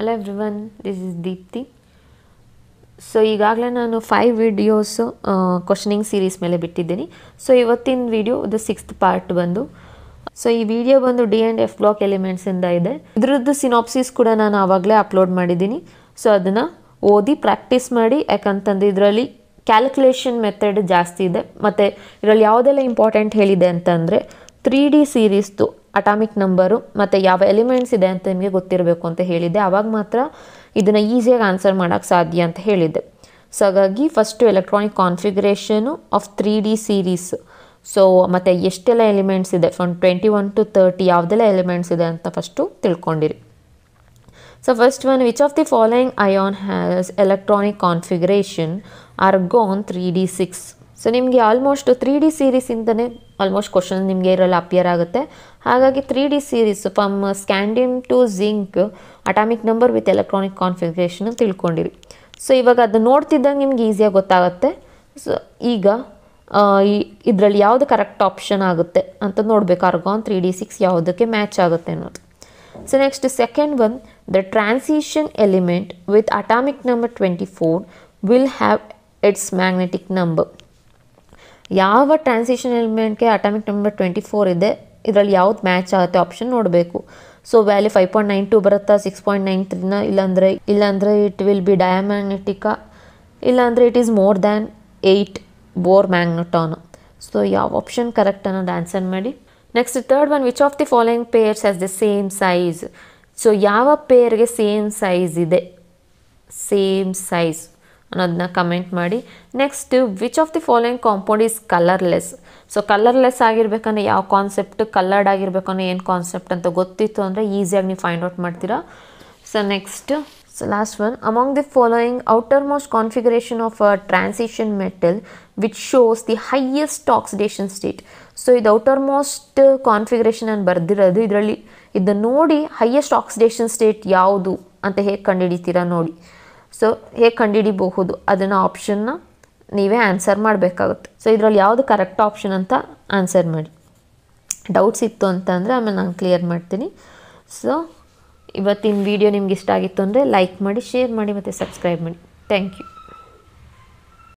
hello everyone this is Deepti so ಈಗಾಗಲೇ ನಾನು five videos questioning series ಮೇಲೆ ಬಿಟ್ಟಿದ್ದೀನಿ ಸೊ ಇವತ್ತಿನ ವಿಡಿಯೋ ದ ಸಿಕ್ಸ್ತ್ ಪಾರ್ಟ್ ಬಂದು ಸೊ ಈ ವಿಡಿಯೋ ಬಂದು ಡಿ ಆ್ಯಂಡ್ ಎಫ್ ಬ್ಲಾಕ್ ಎಲಿಮೆಂಟ್ಸಿಂದ ಇದೆ ಇದ್ರದ್ದು ಸಿನಾಪ್ಸಿಸ್ ಕೂಡ ನಾನು ಆವಾಗಲೇ ಅಪ್ಲೋಡ್ ಮಾಡಿದ್ದೀನಿ ಸೊ ಅದನ್ನು ಓದಿ ಪ್ರಾಕ್ಟೀಸ್ ಮಾಡಿ ಯಾಕಂತಂದು ಇದರಲ್ಲಿ ಕ್ಯಾಲ್ಕುಲೇಷನ್ ಮೆಥಡ್ ಜಾಸ್ತಿ ಇದೆ ಮತ್ತು ಇದರಲ್ಲಿ ಯಾವುದೆಲ್ಲ ಇಂಪಾರ್ಟೆಂಟ್ ಹೇಳಿದೆ ಅಂತಂದರೆ ತ್ರೀ ಡಿ ಸೀರೀಸ್ದು ಅಟಾಮಿಕ್ ನಂಬರು ಮತ್ತು ಯಾವ ಎಲಿಮೆಂಟ್ಸ್ ಇದೆ ಅಂತ ನಿಮಗೆ ಗೊತ್ತಿರಬೇಕು ಅಂತ ಹೇಳಿದ್ದೆ ಆವಾಗ ಮಾತ್ರ ಇದನ್ನು ಈಸಿಯಾಗಿ ಆನ್ಸರ್ ಮಾಡೋಕ್ಕೆ ಸಾಧ್ಯ ಅಂತ ಹೇಳಿದ್ದೆ ಸೊ ಹಾಗಾಗಿ first electronic configuration of three d series so ಮತ್ತು ಎಷ್ಟೆಲ್ಲ ಎಲಿಮೆಂಟ್ಸ್ ಇದೆ from twenty one to thirty ಯಾವುದೆಲ್ಲ ಎಲಿಮೆಂಟ್ಸ್ ಇದೆ ಅಂತ ಫಸ್ಟು ತಿಳ್ಕೊಂಡಿರಿ so first one which of the following ion has electronic configuration argon three d six so ನಿಮಗೆ almost three d ಸೀರೀಸಿಂದನೇ almost question ನಿಮಗೆ ಇರಲ್ಲ ಅಪಿಯರ್ ಆಗುತ್ತೆ ಹಾಗಾಗಿ three d series from scandium to zinc atomic number with electronic configuration ತಿಳ್ಕೊಂಡಿರಿ so ಇವಾಗ ಅದು ನೋಡ್ತಿದ್ದಂಗೆ ನಿಮ್ಗೆ ಈಸಿಯಾಗಿ ಗೊತ್ತಾಗುತ್ತೆ ಸೊ ಈಗ ಈ ಇದರಲ್ಲಿ ಯಾವುದು ಕರೆಕ್ಟ್ ಆಪ್ಷನ್ ಆಗುತ್ತೆ ಅಂತ ನೋಡಬೇಕು ಅರ್ಗಾನ್ ತ್ರೀ ಡಿ ಸಿಕ್ಸ್ ಯಾವುದಕ್ಕೆ ಮ್ಯಾಚ್ ಆಗುತ್ತೆ ಅನ್ನೋದು so next second one the transition element with atomic number twenty four will have its magnetic number ಯಾವ ಟ್ರಾನ್ಸಿಷನ್ ಎಲಿಮೆಂಟ್ಗೆ ಅಟಾಮಿಕ್ ನಂಬರ್ ಟ್ವೆಂಟಿ ಫೋರ್ ಇದೆ ಇದರಲ್ಲಿ ಯಾವ್ದು ಮ್ಯಾಚ್ ಆಗುತ್ತೆ ಆಪ್ಷನ್ ನೋಡಬೇಕು so value five point nine two ಬರುತ್ತಾ ಸಿಕ್ಸ್ ಪಾಯಿಂಟ್ ನೈನ್ ತ್ರೀನ ಇಲ್ಲಾಂದರೆ ಇಲ್ಲಾಂದರೆ ಇಟ್ ವಿಲ್ ಬಿ ಡಯಾಮ್ಯಾಗ್ನೆಟಿಕಾ ಇಲ್ಲಾಂದರೆ it is more than eight Bohr magneton so ಯಾವ ಆಪ್ಷನ್ ಕರೆಕ್ಟ್ ಅನ್ನೋದು ಆನ್ಸರ್ ಮಾಡಿ next third one which of the following pairs has the same size so ಯಾವ ಪೇರ್ಗೆ ಸೇಮ್ ಸೈಜ್ ಇದೆ ಸೇಮ್ ಸೈಜ್ ಅನ್ನೋದನ್ನ comment ಮಾಡಿ next which of the following compound is colourless so colourless ಆಗಿರ್ಬೇಕಂದ್ರೆ ಯಾವ concept coloured ಆಗಿರ್ಬೇಕು ಏನು ಕಾನ್ಸೆಪ್ಟ್ ಅಂತ ಗೊತ್ತಿತ್ತು ಅಂದರೆ ಈಸಿಯಾಗಿ ನೀವು ಫೈಂಡ್ ಔಟ್ ಮಾಡ್ತೀರಾ so next so last one among the following outermost configuration of a transition metal which shows the highest oxidation state so ಇದು ಔಟರ್ ಮೋಸ್ಟ್ ಕಾನ್ಫಿಗರೇಷನ್ ನಾನು ಬರೆದಿರೋದು ಇದರಲ್ಲಿ ಇದನ್ನು ನೋಡಿ ಹೈಯೆಸ್ಟ್ ಆಕ್ಸಿಡೇಷನ್ ಸ್ಟೇಟ್ ಯಾವುದು ಅಂತ ಹೇಗೆ ಕಂಡುಹಿಡಿತೀರಾ ನೋಡಿ ಸೊ ಹೇಗೆ ಕಂಡುಹಿಡಿಬಹುದು ಅದನ್ನು ಆಪ್ಷನ್ನ ನೀವೇ ಆನ್ಸರ್ ಮಾಡಬೇಕಾಗುತ್ತೆ ಸೊ ಇದರಲ್ಲಿ ಯಾವುದು ಕರೆಕ್ಟ್ ಆಪ್ಷನ್ ಅಂತ ಆನ್ಸರ್ ಮಾಡಿ ಡೌಟ್ಸ್ ಇತ್ತು ಅಂತಂದರೆ ಆಮೇಲೆ ನಾನು ಕ್ಲಿಯರ್ ಮಾಡ್ತೀನಿ ಸೊ ಇವತ್ತಿನ ವಿಡಿಯೋ ನಿಮ್ಗೆ ಇಷ್ಟ ಆಗಿತ್ತು ಅಂದರೆ ಲೈಕ್ ಮಾಡಿ ಶೇರ್ ಮಾಡಿ ಮತ್ತು ಸಬ್ಸ್ಕ್ರೈಬ್ ಮಾಡಿ ಥ್ಯಾಂಕ್ ಯು